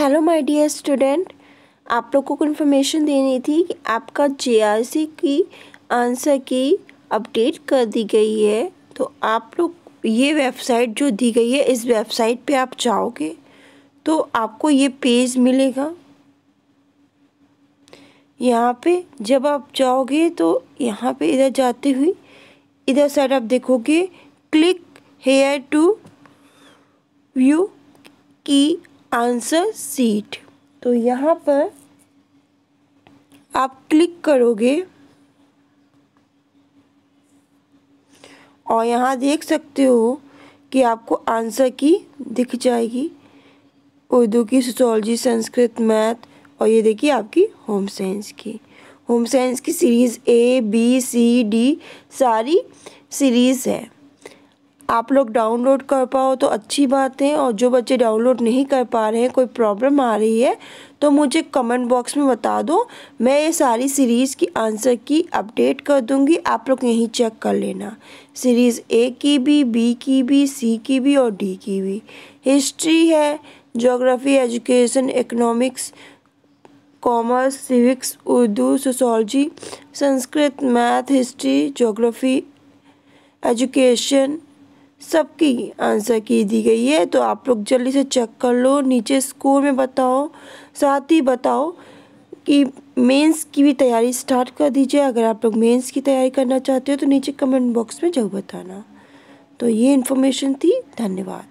hello my dear student आप लोग को इन्फॉर्मेशन देनी थी कि आपका जे की आंसर की अपडेट कर दी गई है तो आप लोग ये वेबसाइट जो दी गई है इस वेबसाइट पे आप जाओगे तो आपको ये पेज मिलेगा यहाँ पे जब आप जाओगे तो यहाँ पे इधर जाते हुए इधर साइड आप देखोगे क्लिक हेयर टू व्यू की आंसर सीट तो यहाँ पर आप क्लिक करोगे और यहाँ देख सकते हो कि आपको आंसर की दिख जाएगी उर्दू की सोशोलॉजी संस्कृत मैथ और ये देखिए आपकी होम साइंस की होम साइंस की series A B C D सारी सीरीज़ है आप लोग डाउनलोड कर पाओ तो अच्छी बात है और जो बच्चे डाउनलोड नहीं कर पा रहे हैं कोई प्रॉब्लम आ रही है तो मुझे कमेंट बॉक्स में बता दो मैं ये सारी सीरीज़ की आंसर की अपडेट कर दूँगी आप लोग यहीं चेक कर लेना सीरीज़ ए की भी बी की भी सी की भी और डी की भी हिस्ट्री है geography education economics commerce civics Urdu sociology Sanskrit math history geography education सबकी आंसर की दी गई है तो आप लोग जल्दी से चेक कर लो नीचे स्कोर में बताओ साथ ही बताओ कि मेंस की भी तैयारी स्टार्ट कर दीजिए अगर आप लोग मेंस की तैयारी करना चाहते हो तो नीचे कमेंट बॉक्स में जरूर बताना तो ये इन्फॉर्मेशन थी धन्यवाद